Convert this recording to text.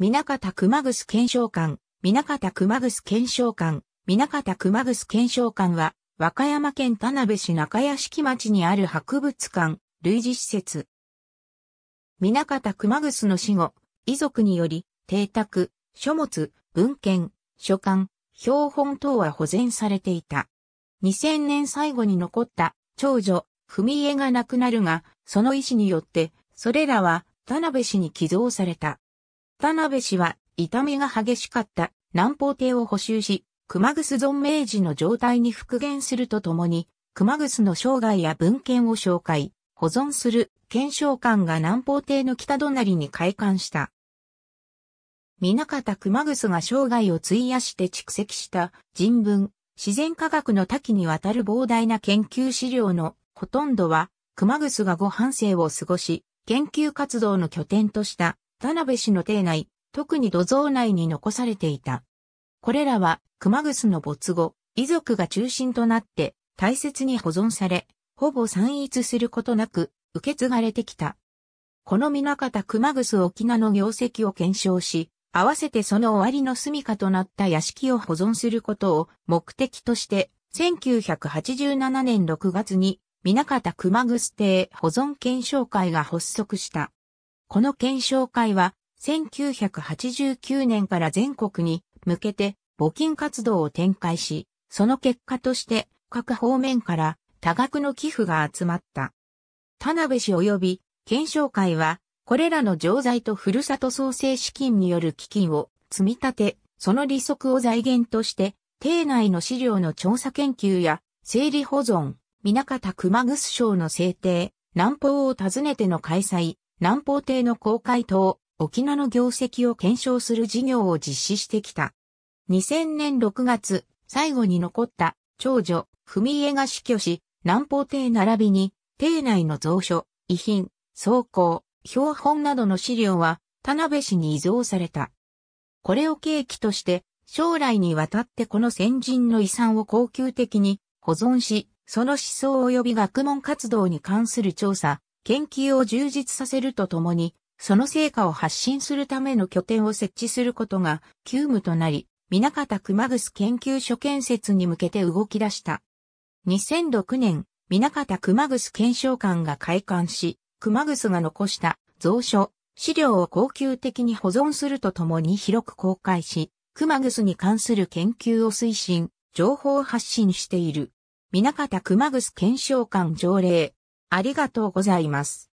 南方熊楠検証官、南方熊楠検証官、南方熊楠検証官は、和歌山県田辺市中屋敷町にある博物館、類似施設。南方熊楠の死後、遺族により、邸宅、書物、文献、書簡、標本等は保全されていた。2000年最後に残った長女、文江が亡くなるが、その意思によって、それらは田辺市に寄贈された。田辺氏は痛みが激しかった南方帝を補修し、熊楠存命時の状態に復元するとともに、熊楠の生涯や文献を紹介、保存する検証官が南方帝の北隣に開館した。南方熊楠が生涯を費やして蓄積した人文、自然科学の多岐にわたる膨大な研究資料のほとんどは、熊楠がご半生を過ごし、研究活動の拠点とした田辺氏の邸内、特に土蔵内に残されていた。これらは、熊楠の没後、遺族が中心となって、大切に保存され、ほぼ散逸することなく、受け継がれてきた。この南方熊楠沖縄の業績を検証し、合わせてその終わりの住処となった屋敷を保存することを目的として、1987年6月に、南方熊楠邸保存検証会が発足した。この検証会は、1989年から全国に向けて募金活動を展開し、その結果として各方面から多額の寄付が集まった。田辺市及び検証会は、これらの錠剤とふるさと創生資金による基金を積み立て、その利息を財源として、邸内の資料の調査研究や整理保存、港方熊楠賞の制定、南方を訪ねての開催、南方艇の公開と沖縄の業績を検証する事業を実施してきた。2000年6月、最後に残った長女、文江が死去し、南方艇並びに、艇内の蔵書、遺品、草稿、標本などの資料は、田辺市に移蔵された。これを契機として、将来にわたってこの先人の遺産を恒久的に保存し、その思想及び学問活動に関する調査、研究を充実させるとともに、その成果を発信するための拠点を設置することが急務となり、水方熊楠研究所建設に向けて動き出した。2006年、水方熊楠検証官が開館し、熊楠が残した蔵書、資料を恒久的に保存するとともに広く公開し、熊楠に関する研究を推進、情報発信している。水方熊楠検証官条例ありがとうございます。